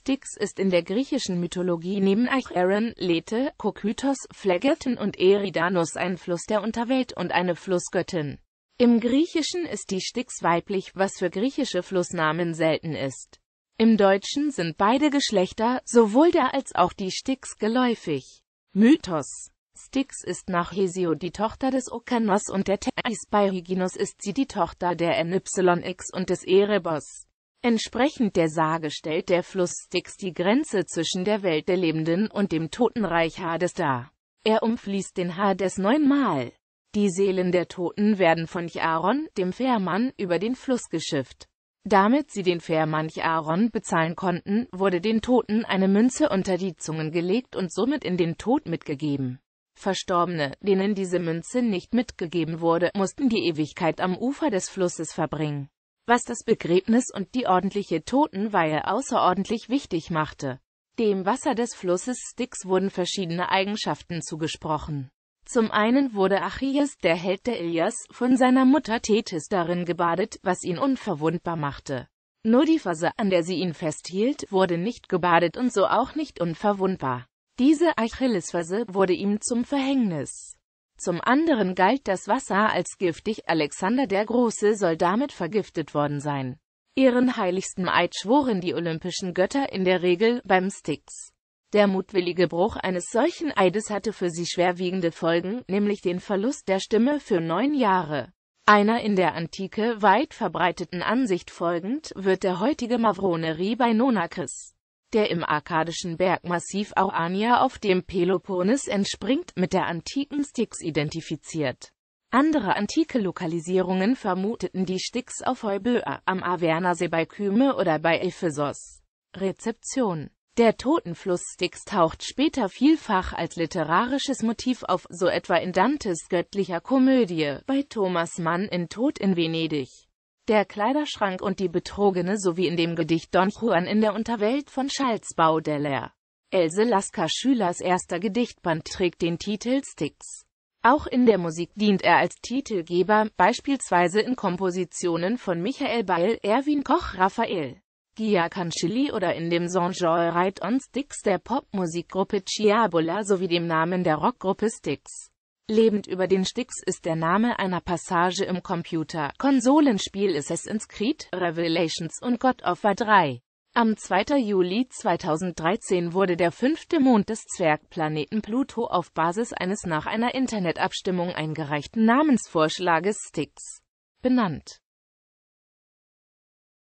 Styx ist in der griechischen Mythologie neben Acheron, Lethe, Kokytos, Phlegethon und Eridanus ein Fluss der Unterwelt und eine Flussgöttin. Im Griechischen ist die Styx weiblich, was für griechische Flussnamen selten ist. Im Deutschen sind beide Geschlechter, sowohl der als auch die Styx, geläufig. Mythos Styx ist nach Hesiod die Tochter des Okanos und der Thais bei Hyginus ist sie die Tochter der NYX und des Erebos. Entsprechend der Sage stellt der Fluss Styx die Grenze zwischen der Welt der Lebenden und dem Totenreich Hades dar. Er umfließt den Hades neunmal. Die Seelen der Toten werden von Charon, dem Fährmann, über den Fluss geschifft. Damit sie den Fährmann Charon bezahlen konnten, wurde den Toten eine Münze unter die Zungen gelegt und somit in den Tod mitgegeben. Verstorbene, denen diese Münze nicht mitgegeben wurde, mussten die Ewigkeit am Ufer des Flusses verbringen was das Begräbnis und die ordentliche Totenweihe außerordentlich wichtig machte. Dem Wasser des Flusses Styx wurden verschiedene Eigenschaften zugesprochen. Zum einen wurde Achilles, der Held der Ilias, von seiner Mutter Thetis darin gebadet, was ihn unverwundbar machte. Nur die Phase, an der sie ihn festhielt, wurde nicht gebadet und so auch nicht unverwundbar. Diese Achillesferse wurde ihm zum Verhängnis. Zum anderen galt das Wasser als giftig, Alexander der Große soll damit vergiftet worden sein. Ihren heiligsten Eid schworen die olympischen Götter in der Regel beim Styx. Der mutwillige Bruch eines solchen Eides hatte für sie schwerwiegende Folgen, nämlich den Verlust der Stimme für neun Jahre. Einer in der Antike weit verbreiteten Ansicht folgend wird der heutige Mavronerie bei Nonakis der im arkadischen Bergmassiv Aurania auf dem Peloponnes entspringt, mit der antiken Styx identifiziert. Andere antike Lokalisierungen vermuteten die Styx auf Heuböa, äh, am Avernersee bei Kyme oder bei Ephesos. Rezeption Der Totenfluss Styx taucht später vielfach als literarisches Motiv auf, so etwa in Dantes göttlicher Komödie, bei Thomas Mann in Tod in Venedig. Der Kleiderschrank und die Betrogene sowie in dem Gedicht Don Juan in der Unterwelt von Charles Baudelaire. Else Lasker Schülers erster Gedichtband trägt den Titel Sticks. Auch in der Musik dient er als Titelgeber, beispielsweise in Kompositionen von Michael Beil, Erwin Koch, Raphael Gia Giacancilli oder in dem Song-Genre Ride on Sticks der Popmusikgruppe Chiabola sowie dem Namen der Rockgruppe Sticks. Lebend über den Styx ist der Name einer Passage im Computer. Konsolenspiel Assassin's Creed, Revelations und God of War 3. Am 2. Juli 2013 wurde der fünfte Mond des Zwergplaneten Pluto auf Basis eines nach einer Internetabstimmung eingereichten Namensvorschlages Styx benannt.